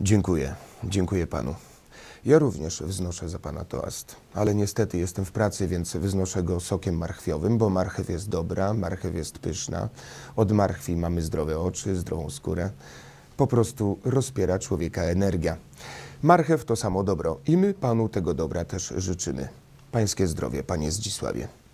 Dziękuję, dziękuję panu. Ja również wznoszę za pana toast, ale niestety jestem w pracy, więc wznoszę go sokiem marchwiowym, bo marchew jest dobra, marchew jest pyszna. Od marchwi mamy zdrowe oczy, zdrową skórę. Po prostu rozpiera człowieka energia. Marchew to samo dobro i my panu tego dobra też życzymy. Pańskie zdrowie, panie Zdzisławie.